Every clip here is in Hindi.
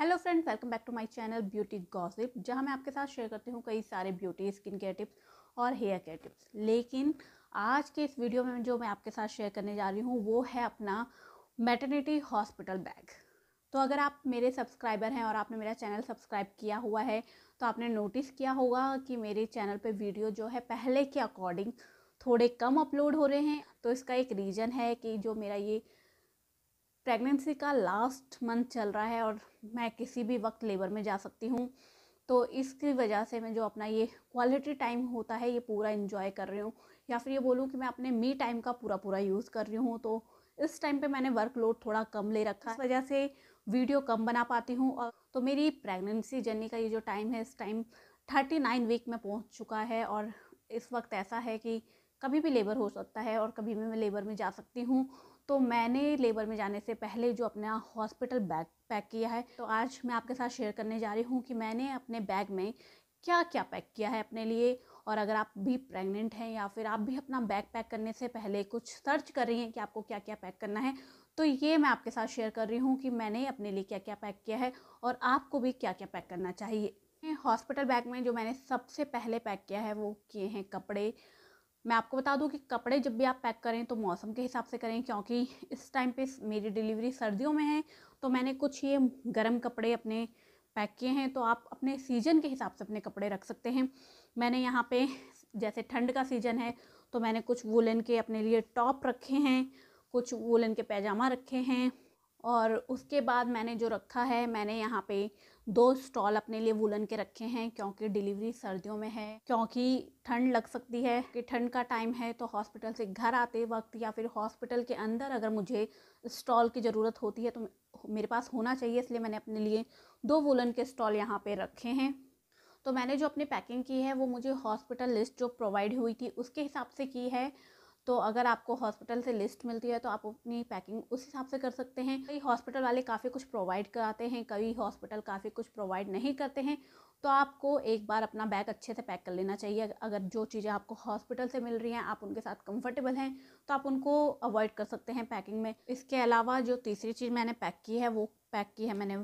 hello friend welcome back to my channel Beauty Gossip जहां मैं आपके साथ शेयर करती हूं कई सारे ब्यूटी स्किन केयर टिप्स और हेयर केयर टिप्स लेकिन आज के इस वीडियो में जो मैं आपके साथ शेयर करने जा रही हूं वो है अपना मैटरनिटी हॉस्पिटल बैग तो अगर आप मेरे सब्सक्राइबर हैं और आपने मेरा चैनल सब्सक्राइब किया हुआ है तो आपने नोटिस किया होगा कि मेरे चैनल पर वीडियो जो है पहले के अकॉर्डिंग थोड़े कम अपलोड हो रहे हैं तो इसका एक रीज़न है कि जो मेरा ये प्रेगनेंसी का लास्ट मंथ चल रहा है और मैं किसी भी वक्त लेबर में जा सकती हूँ तो इसकी वजह से मैं जो अपना ये क्वालिटी टाइम होता है ये पूरा इन्जॉय कर रही हूँ या फिर ये बोलूँ कि मैं अपने मी टाइम का पूरा पूरा यूज़ कर रही हूँ तो इस टाइम पे मैंने वर्कलोड थोड़ा कम ले रखा है इस वजह से वीडियो कम बना पाती हूँ और तो मेरी प्रेगनेंसी जर्नी का ये जो टाइम है इस टाइम थर्टी नाइन वीक में पहुँच चुका है और इस वक्त ऐसा है कि कभी भी लेबर हो सकता है और कभी भी मैं लेबर में जा सकती हूँ तो मैंने लेबर में जाने से पहले जो अपना हॉस्पिटल बैग पैक किया है तो आज मैं आपके साथ शेयर करने जा रही हूँ कि मैंने अपने बैग में क्या क्या पैक किया है अपने लिए और अगर आप भी प्रेग्नेंट हैं या फिर आप भी अपना बैग पैक करने से पहले कुछ सर्च कर रही हैं कि आपको क्या क्या पैक करना है तो ये मैं आपके साथ शेयर कर रही हूँ कि मैंने अपने लिए क्या क्या पैक किया है और आपको भी क्या क्या पैक करना चाहिए हॉस्पिटल बैग में जो मैंने सबसे पहले पैक किया है वो किए हैं कपड़े मैं आपको बता दूं कि कपड़े जब भी आप पैक करें तो मौसम के हिसाब से करें क्योंकि इस टाइम पे मेरी डिलीवरी सर्दियों में है तो मैंने कुछ ये गर्म कपड़े अपने पैक किए हैं तो आप अपने सीजन के हिसाब से अपने कपड़े रख सकते हैं मैंने यहाँ पे जैसे ठंड का सीज़न है तो मैंने कुछ वुलन के अपने लिए टॉप रखे हैं कुछ वुलन के पैजामा रखे हैं और उसके बाद मैंने जो रखा है मैंने यहाँ पे दो स्टॉल अपने लिए वुलन के रखे हैं क्योंकि डिलीवरी सर्दियों में है क्योंकि ठंड लग सकती है कि ठंड का टाइम है तो हॉस्पिटल से घर आते वक्त या फिर हॉस्पिटल के अंदर अगर मुझे स्टॉल की ज़रूरत होती है तो मेरे पास होना चाहिए इसलिए मैंने अपने लिए दो वुलन के स्टॉल यहाँ पर रखे हैं तो मैंने जो अपनी पैकिंग की है वो मुझे हॉस्पिटल लिस्ट जो प्रोवाइड हुई थी उसके हिसाब से की है तो अगर आपको हॉस्पिटल से लिस्ट मिलती है तो आप अपनी पैकिंग उस हिसाब से कर सकते हैं कई हॉस्पिटल वाले काफ़ी कुछ प्रोवाइड कराते हैं कई हॉस्पिटल काफ़ी कुछ प्रोवाइड नहीं करते हैं तो आपको एक बार अपना बैग अच्छे से पैक कर लेना चाहिए अगर जो चीज़ें आपको हॉस्पिटल से मिल रही हैं आप उनके साथ कंफर्टेबल हैं तो आप उनको अवॉइड कर सकते हैं पैकिंग में इसके अलावा जो तीसरी चीज़ मैंने पैक की है वो पैक की है मैंने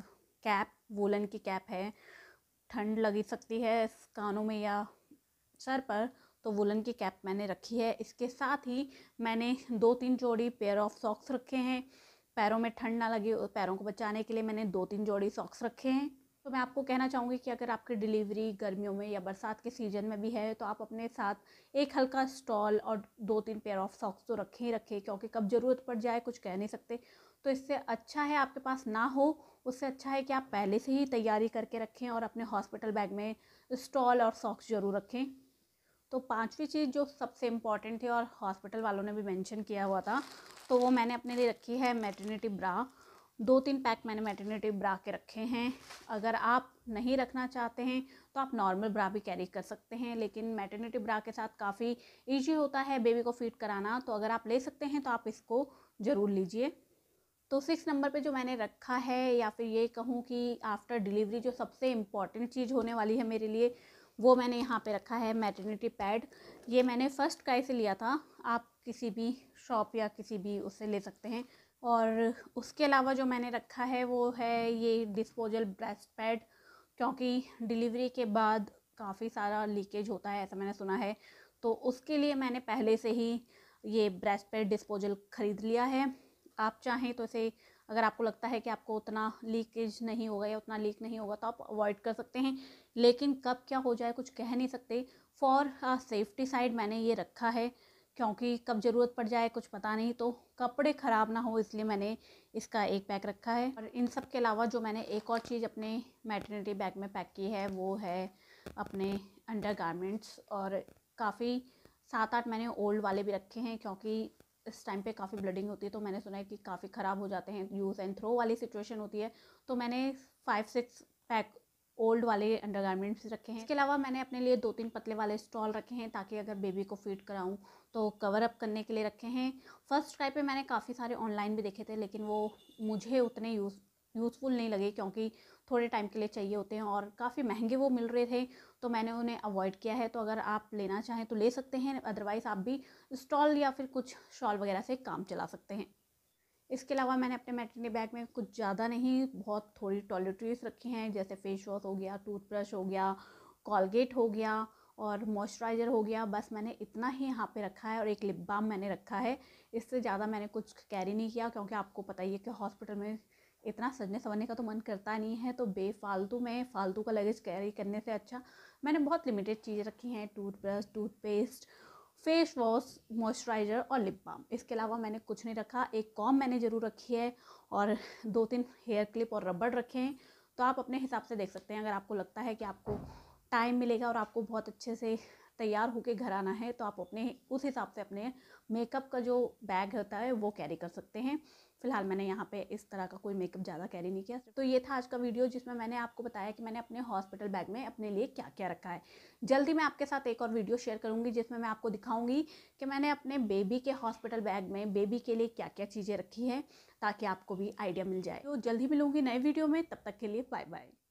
कैप वोलन की कैप है ठंड लगी सकती है कानों में या सर पर तो वुलन की कैप मैंने रखी है इसके साथ ही मैंने दो तीन जोड़ी पेयर ऑफ सॉक्स रखे हैं पैरों में ठंड ना लगे पैरों को बचाने के लिए मैंने दो तीन जोड़ी सॉक्स रखे हैं तो मैं आपको कहना चाहूँगी कि अगर आपकी डिलीवरी गर्मियों में या बरसात के सीज़न में भी है तो आप अपने साथ एक हल्का स्टॉल और दो तीन पेयर ऑफ सॉक्स तो रखें ही रखें क्योंकि कब ज़रूरत पड़ जाए कुछ कह नहीं सकते तो इससे अच्छा है आपके पास ना हो उससे अच्छा है कि आप पहले से ही तैयारी करके रखें और अपने हॉस्पिटल बैग में स्टॉल और सॉक्स ज़रूर रखें तो पांचवी चीज़ जो सबसे इम्पॉर्टेंट थी और हॉस्पिटल वालों ने भी मेंशन किया हुआ था तो वो मैंने अपने लिए रखी है मैटरनिटी ब्रा दो तीन पैक मैंने मैटरनिटी ब्रा के रखे हैं अगर आप नहीं रखना चाहते हैं तो आप नॉर्मल ब्रा भी कैरी कर सकते हैं लेकिन मैटरनिटी ब्रा के साथ काफ़ी ईजी होता है बेबी को फीड कराना तो अगर आप ले सकते हैं तो आप इसको ज़रूर लीजिए तो सिक्स नंबर पे जो मैंने रखा है या फिर ये कहूँ कि आफ्टर डिलीवरी जो सबसे इम्पॉर्टेंट चीज़ होने वाली है मेरे लिए वो मैंने यहाँ पे रखा है मैटरनिटी पैड ये मैंने फ़र्स्ट का से लिया था आप किसी भी शॉप या किसी भी उससे ले सकते हैं और उसके अलावा जो मैंने रखा है वो है ये डिस्पोजल ब्रेस्ट पैड क्योंकि डिलीवरी के बाद काफ़ी सारा लीकेज होता है ऐसा मैंने सुना है तो उसके लिए मैंने पहले से ही ये ब्रेस्ट पैड डिस्पोजल ख़रीद लिया है आप चाहें तो इसे अगर आपको लगता है कि आपको उतना लीकेज नहीं होगा या उतना लीक नहीं होगा तो आप अवॉइड कर सकते हैं लेकिन कब क्या हो जाए कुछ कह नहीं सकते फॉर सेफ्टी साइड मैंने ये रखा है क्योंकि कब ज़रूरत पड़ जाए कुछ पता नहीं तो कपड़े ख़राब ना हो इसलिए मैंने इसका एक पैक रखा है और इन सब के अलावा जो मैंने एक और चीज़ अपने मैटरनिटी बैग में पैक की है वो है अपने अंडर गारमेंट्स और काफ़ी सात आठ मैंने ओल्ड वाले भी रखे हैं क्योंकि इस टाइम पे काफ़ी ब्लडिंग होती है तो मैंने सुना है कि काफ़ी ख़राब हो जाते हैं यूज़ एंड थ्रो वाली सिचुएशन होती है तो मैंने फाइव सिक्स पैक ओल्ड वाले अंडरगारमेंट्स रखे हैं इसके अलावा मैंने अपने लिए दो तीन पतले वाले स्टॉल रखे हैं ताकि अगर बेबी को फीड कराऊं तो कवर अप करने के लिए रखे हैं फर्स्ट ट्राई पे मैंने काफ़ी सारे ऑनलाइन भी देखे थे लेकिन वो मुझे उतने यूज़ यूज़फुल नहीं लगे क्योंकि थोड़े टाइम के लिए चाहिए होते हैं और काफ़ी महंगे वो मिल रहे थे तो मैंने उन्हें अवॉइड किया है तो अगर आप लेना चाहें तो ले सकते हैं अदरवाइज़ आप भी स्टॉल या फिर कुछ शॉल वगैरह से काम चला सकते हैं इसके अलावा मैंने अपने मैटरनी बैग में कुछ ज़्यादा नहीं बहुत थोड़ी टॉयलेटरीज रखी हैं जैसे फेस वॉश हो गया टूथब्रश हो गया कॉलगेट हो गया और मॉइस्चराइज़र हो गया बस मैंने इतना ही यहाँ पे रखा है और एक लिप बाम मैंने रखा है इससे ज़्यादा मैंने कुछ कैरी नहीं किया क्योंकि आपको पता ही है कि हॉस्पिटल में इतना सजने संवरने का तो मन करता नहीं है तो बेफालतू में फ़ालतू का लगेज कैरी करने से अच्छा मैंने बहुत लिमिटेड चीज़ें रखी हैं toothbrush toothpaste face wash moisturiser और लिप बाम इसके अलावा मैंने कुछ नहीं रखा एक कॉम मैंने ज़रूर रखी है और दो तीन हेयर क्लिप और रबड़ रखे हैं तो आप अपने हिसाब से देख सकते हैं अगर आपको लगता है कि आपको टाइम मिलेगा और आपको बहुत अच्छे से तैयार होके घर आना है तो आप अपने उस हिसाब से अपने मेकअप का जो बैग होता है वो कैरी कर सकते हैं फिलहाल मैंने यहाँ पे इस तरह का कोई मेकअप ज़्यादा कैरी नहीं किया तो ये था आज का वीडियो जिसमें मैंने आपको बताया कि मैंने अपने हॉस्पिटल बैग में अपने लिए क्या क्या रखा है जल्दी मैं आपके साथ एक और वीडियो शेयर करूँगी जिसमें मैं आपको दिखाऊँगी कि मैंने अपने बेबी के हॉस्पिटल बैग में बेबी के लिए क्या क्या चीज़ें रखी हैं ताकि आपको भी आइडिया मिल जाए तो जल्दी मिलूँगी नए वीडियो में तब तक के लिए बाय बाय